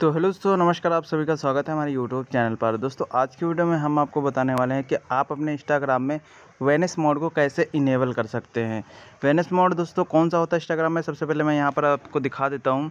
तो हेलो दोस्तों नमस्कार आप सभी का स्वागत है हमारे यूट्यूब चैनल पर दोस्तों आज की वीडियो में हम आपको बताने वाले हैं कि आप अपने इंस्टाग्राम में वैनिस मोड को कैसे इनेबल कर सकते हैं वैनिस मोड दोस्तों कौन सा होता है इंस्टाग्राम में सबसे पहले मैं यहाँ पर आपको दिखा देता हूँ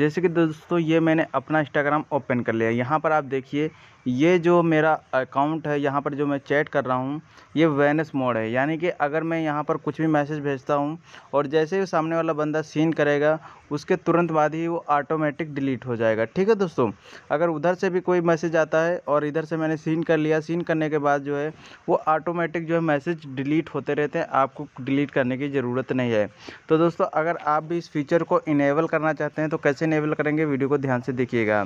जैसे कि दोस्तों ये मैंने अपना इंस्टाग्राम ओपन कर लिया यहाँ पर आप देखिए ये जो मेरा अकाउंट है यहाँ पर जो मैं चैट कर रहा हूँ ये वैनिस मोड है यानी कि अगर मैं यहाँ पर कुछ भी मैसेज भेजता हूँ और जैसे ही सामने वाला बंदा सीन करेगा उसके तुरंत बाद ही वो ऑटोमेटिक डिलीट हो जाएगा ठीक है दोस्तों अगर उधर से भी कोई मैसेज आता है और इधर से मैंने सीन कर लिया सीन करने के बाद जो है वो ऑटोमेटिक जो है मैसेज मैसेज डिलीट होते रहते हैं आपको डिलीट करने की ज़रूरत नहीं है तो दोस्तों अगर आप भी इस फीचर को इनेबल करना चाहते हैं तो कैसे इनेबल करेंगे वीडियो को ध्यान से देखिएगा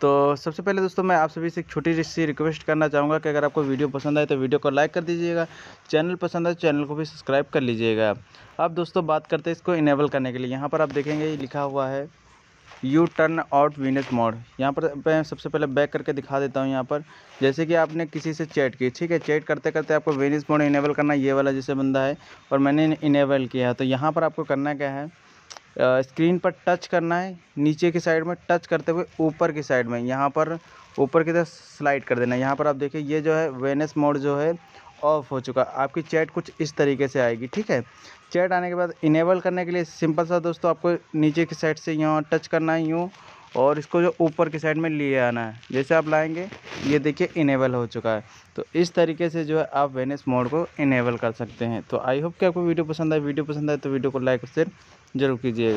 तो सबसे पहले दोस्तों मैं आप सभी से एक छोटी सी रिक्वेस्ट करना चाहूँगा कि अगर आपको वीडियो पसंद आए तो वीडियो को लाइक कर दीजिएगा चैनल पसंद आए चैनल को भी सब्सक्राइब कर लीजिएगा अब दोस्तों बात करते हैं इसको इनेबल करने के लिए यहाँ पर आप देखेंगे लिखा हुआ है you turn out Venus mode यहाँ पर मैं सबसे पहले बैक करके दिखा देता हूँ यहाँ पर जैसे कि आपने किसी से चैट की ठीक है चैट करते करते आपको वीनस मोड इनेबल करना ये वाला जैसे बंदा है और मैंने इनेबल किया है तो यहाँ पर आपको करना क्या है स्क्रीन पर टच करना है नीचे की साइड में टच करते हुए ऊपर की साइड में यहाँ पर ऊपर की तरफ स्लाइड कर देना है यहाँ पर आप देखिए ये जो है वेनस मोड जो है ऑफ हो चुका आपकी चैट कुछ इस तरीके से आएगी ठीक है चैट आने के बाद इनेबल करने के लिए सिंपल सा दोस्तों आपको नीचे की साइड से यहाँ टच करना है यूँ और इसको जो ऊपर की साइड में लिए आना है जैसे आप लाएंगे ये देखिए इनेबल हो चुका है तो इस तरीके से जो है आप वेनेस मोड को इनेबल कर सकते हैं तो आई होप कि आपको वीडियो पसंद आए वीडियो पसंद आए तो वीडियो को लाइक और शेयर जरूर कीजिएगा